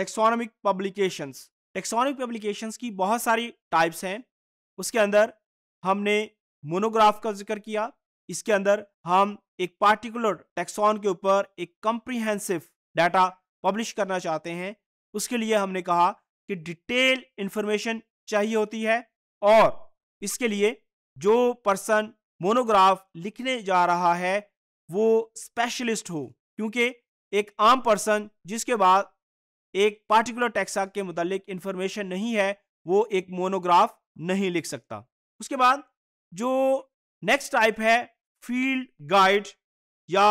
Taxonomic publications taxonomic publications की बहुत सारी टाइप्स हैं उसके अंदर हमने मोनोग्राफ का जिक्र किया इसके अंदर हम एक पार्टिकुलर टेक्सॉन के ऊपर एक कम्प्रीहेंसिव डाटा पब्लिश करना चाहते हैं उसके लिए हमने कहा कि डिटेल इंफॉर्मेशन चाहिए होती है और इसके लिए जो पर्सन मोनोग्राफ लिखने जा रहा है वो स्पेशलिस्ट हो क्योंकि एक आम पर्सन जिसके बाद एक पार्टिकुलर टैक्सा के मुतालिक इंफॉर्मेशन नहीं है वो एक मोनोग्राफ नहीं लिख सकता उसके बाद जो नेक्स्ट टाइप है फील्ड गाइड या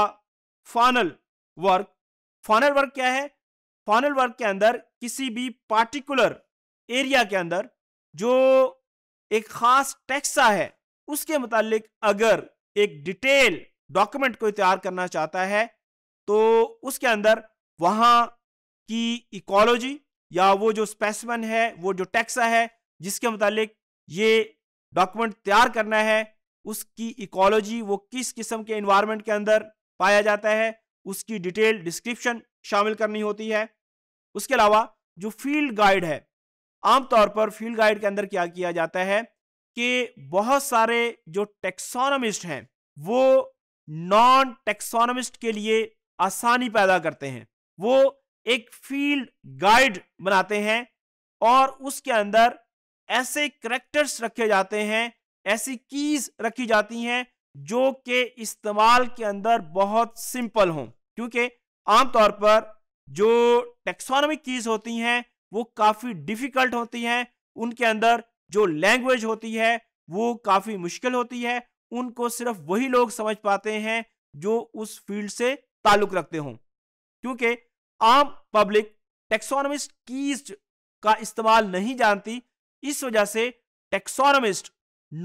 फाइनल वर्क फाइनल वर्क क्या है फाइनल वर्क के अंदर किसी भी पार्टिकुलर एरिया के अंदर जो एक खास टैक्सा है उसके मुतालिक अगर एक डिटेल डॉक्यूमेंट को तैयार करना चाहता है तो उसके अंदर वहां की इकोलॉजी या वो जो स्पेसिमन है वो जो टैक्सा है जिसके मुतालिक ये डॉक्यूमेंट तैयार करना है उसकी इकोलॉजी वो किस किस्म के इन्वायरमेंट के अंदर पाया जाता है उसकी डिटेल डिस्क्रिप्शन शामिल करनी होती है उसके अलावा जो फील्ड गाइड है आमतौर पर फील्ड गाइड के अंदर क्या किया जाता है कि बहुत सारे जो टेक्सोनमिस्ट हैं वो नॉन टेक्सोनमिस्ट के लिए आसानी पैदा करते हैं वो एक फील्ड गाइड बनाते हैं और उसके अंदर ऐसे करेक्टर्स रखे जाते हैं ऐसी कीज रखी जाती हैं जो के इस्तेमाल के अंदर बहुत सिंपल हों क्योंकि आमतौर पर जो टेक्सोनॉमिक कीज होती हैं वो काफ़ी डिफ़िकल्ट होती हैं उनके अंदर जो लैंग्वेज होती है वो काफ़ी मुश्किल होती है उनको सिर्फ वही लोग समझ पाते हैं जो उस फील्ड से ताल्लुक़ रखते हों क्योंकि आम पब्लिक टेक्सोनोमिस्ट कीज का इस्तेमाल नहीं जानती इस वजह से टेक्सोनोमिस्ट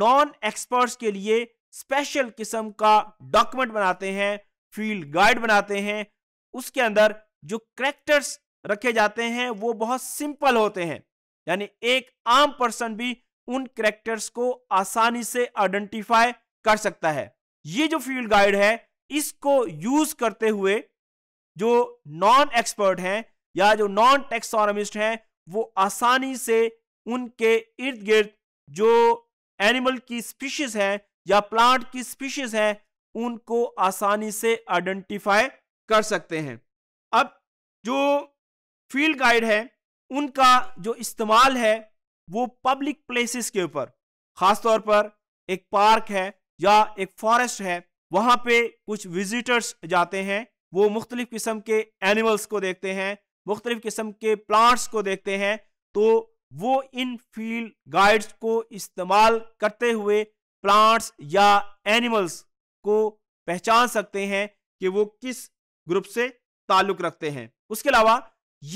नॉन एक्सपर्ट्स के लिए स्पेशल किस्म का डॉक्यूमेंट बनाते हैं फील्ड गाइड बनाते हैं उसके अंदर जो करेक्टर्स रखे जाते हैं वो बहुत सिंपल होते हैं यानी एक आम पर्सन भी उन करेक्टर्स को आसानी से आइडेंटिफाई कर सकता है ये जो फील्ड गाइड है इसको यूज करते हुए जो नॉन एक्सपर्ट हैं या जो नॉन टेक्सोनोमिस्ट हैं वो आसानी से उनके इर्द गिर्द जो एनिमल की स्पीशीज हैं या प्लांट की स्पीशीज हैं उनको आसानी से आइडेंटिफाई कर सकते हैं अब जो फील्ड गाइड है उनका जो इस्तेमाल है वो पब्लिक प्लेसेस के ऊपर ख़ासतौर पर एक पार्क है या एक फॉरेस्ट है वहां पे कुछ विजिटर्स जाते हैं वो मुख्तलिफ़ किस्म के एनिमल्स को देखते हैं मुख्तलिफ़ किस्म के प्लांट्स को देखते हैं तो वो इन फील्ड गाइड्स को इस्तेमाल करते हुए प्लांट्स या एनिमल्स को पहचान सकते हैं कि वो किस ग्रुप से ताल्लुक़ रखते हैं उसके अलावा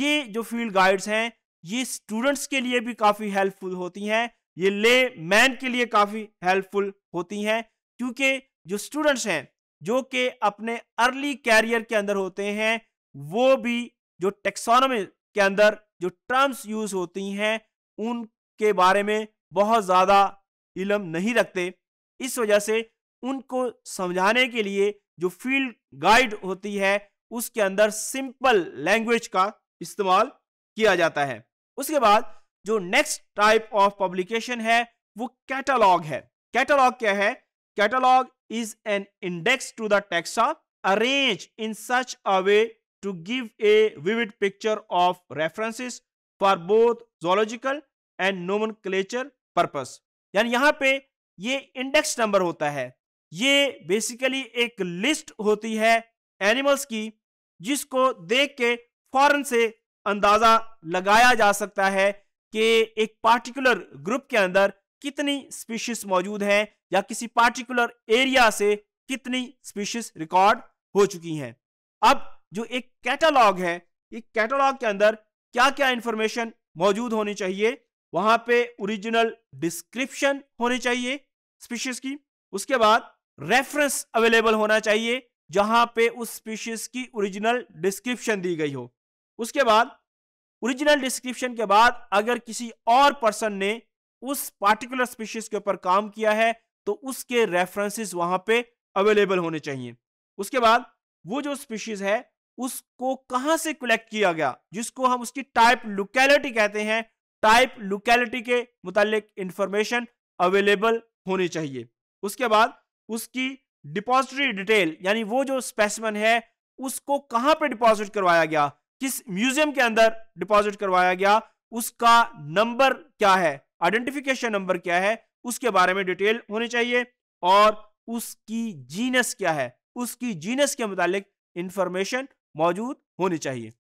ये जो फील्ड गाइड्स हैं ये स्टूडेंट्स के लिए भी काफ़ी हेल्पफुल होती हैं ये ले मैन के लिए काफ़ी हेल्पफुल होती हैं क्योंकि जो स्टूडेंट्स हैं जो कि अपने अर्ली कैरियर के अंदर होते हैं वो भी जो टेक्सोनोमी के अंदर जो टर्म्स यूज होती हैं उनके बारे में बहुत ज़्यादा इलम नहीं रखते इस वजह से उनको समझाने के लिए जो फील्ड गाइड होती है उसके अंदर सिंपल लैंग्वेज का इस्तेमाल किया जाता है उसके बाद जो नेक्स्ट टाइप ऑफ पब्लिकेशन है वो कैटलॉग है कैटलॉग क्या है Catalog is an index to the taxa arranged in such a way to give a vivid picture of references for both zoological and nomenclature purpose. यानी यहाँ पे ये index number होता है ये बेसिकली एक लिस्ट होती है एनिमल्स की जिसको देख के फौरन से अंदाजा लगाया जा सकता है कि एक पार्टिकुलर ग्रुप के अंदर कितनी स्पीशीज मौजूद हैं या किसी पार्टिकुलर एरिया से कितनी स्पीशीज रिकॉर्ड हो चुकी हैं अब जो एक कैटलॉग है एक कैटलॉग के अंदर क्या क्या इंफॉर्मेशन मौजूद होनी चाहिए वहां पे ओरिजिनल डिस्क्रिप्शन होनी चाहिए स्पीशीज की उसके बाद रेफरेंस अवेलेबल होना चाहिए जहां पे उस स्पीशीज की ओरिजिनल डिस्क्रिप्शन दी गई हो उसके बाद ओरिजिनल डिस्क्रिप्शन के बाद अगर किसी और पर्सन ने उस पार्टिकुलर स्पीशीज के ऊपर काम किया है तो उसके रेफरेंसेस वहां पे अवेलेबल होने चाहिए उसके बाद वो जो स्पीशीज है उसको कहां से कलेक्ट किया गया जिसको हम उसकी टाइप लोकेलिटी कहते हैं टाइप लोकेलिटी के मुतालिक इंफॉर्मेशन अवेलेबल होनी चाहिए उसके बाद उसकी डिपॉजिटरी डिटेल यानी वो जो स्पेसिमन है उसको कहां पे डिपॉजिट करवाया गया किस म्यूजियम के अंदर डिपॉजिट करवाया गया उसका नंबर क्या है आइडेंटिफिकेशन नंबर क्या है उसके बारे में डिटेल होनी चाहिए और उसकी जीनस क्या है उसकी जीनस के मुतालिक इंफॉर्मेशन मौजूद होनी चाहिए